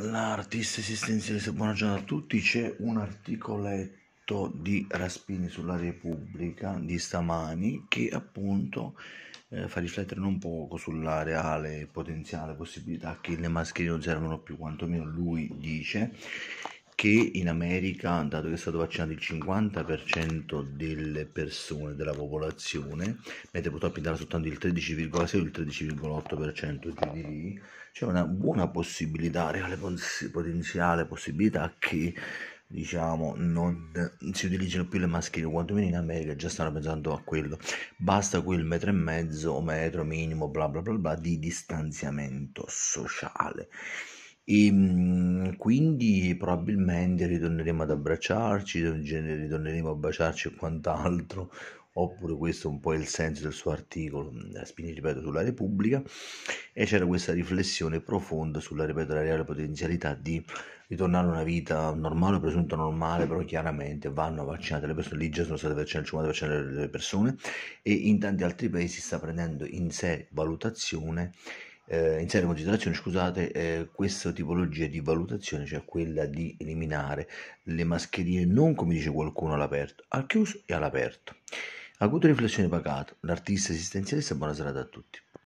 l'artista esistenziale buona giornata a tutti, c'è un articoletto di Raspini sulla Repubblica di stamani che appunto eh, fa riflettere non poco sulla reale potenziale possibilità che le mascherine non servono più, quantomeno lui dice, che in America, dato che è stato vaccinato il 50% delle persone, della popolazione, mentre purtroppo in soltanto il 13,6 o il 13,8% di lì, c'è una buona possibilità, reale potenziale possibilità che diciamo non si utilizzano più le mascherine quantomeno in America già stanno pensando a quello basta quel metro e mezzo o metro minimo bla bla bla bla di distanziamento sociale e, ehm, quindi probabilmente ritorneremo ad abbracciarci, ritorneremo a baciarci e quant'altro, oppure questo è un po' il senso del suo articolo, eh, Spini, ripeto, sulla Repubblica, e c'era questa riflessione profonda sulla, ripeto, la reale potenzialità di ritornare a una vita normale, presunta normale, però chiaramente vanno vaccinate le persone, lì già sono state vaccinate il 50% delle persone e in tanti altri paesi sta prendendo in sé valutazione eh, in seria considerazione, scusate, eh, questa tipologia di valutazione, cioè quella di eliminare le mascherine non come dice qualcuno all'aperto, al chiuso e all'aperto. Acuta riflessione pacata, l'artista esistenzialista, buona serata a tutti.